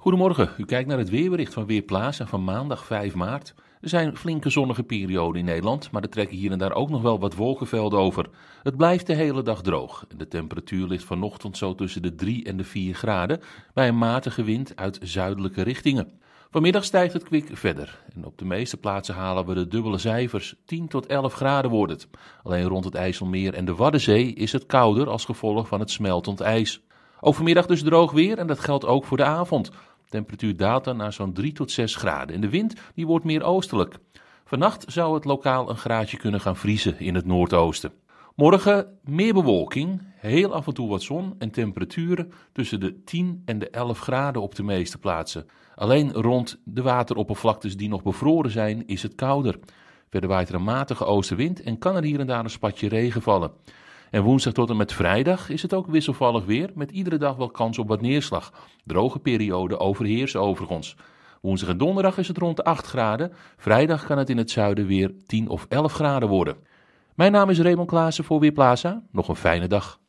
Goedemorgen, u kijkt naar het weerbericht van Weerplaza van maandag 5 maart. Er zijn flinke zonnige perioden in Nederland, maar er trekken hier en daar ook nog wel wat wolkenvelden over. Het blijft de hele dag droog. De temperatuur ligt vanochtend zo tussen de 3 en de 4 graden, bij een matige wind uit zuidelijke richtingen. Vanmiddag stijgt het kwik verder en op de meeste plaatsen halen we de dubbele cijfers. 10 tot 11 graden wordt het. Alleen rond het IJsselmeer en de Waddenzee is het kouder als gevolg van het smeltend ijs. Overmiddag dus droog weer en dat geldt ook voor de avond. Temperatuur daalt dan naar zo'n 3 tot 6 graden en de wind die wordt meer oostelijk. Vannacht zou het lokaal een graadje kunnen gaan vriezen in het noordoosten. Morgen meer bewolking, heel af en toe wat zon en temperaturen tussen de 10 en de 11 graden op de meeste plaatsen. Alleen rond de wateroppervlaktes die nog bevroren zijn, is het kouder. Verder waait er een matige oostenwind en kan er hier en daar een spatje regen vallen. En woensdag tot en met vrijdag is het ook wisselvallig weer, met iedere dag wel kans op wat neerslag. Droge periode overheersen overigens. Woensdag en donderdag is het rond de 8 graden. Vrijdag kan het in het zuiden weer 10 of 11 graden worden. Mijn naam is Raymond Klaassen voor Weerplaza. Nog een fijne dag.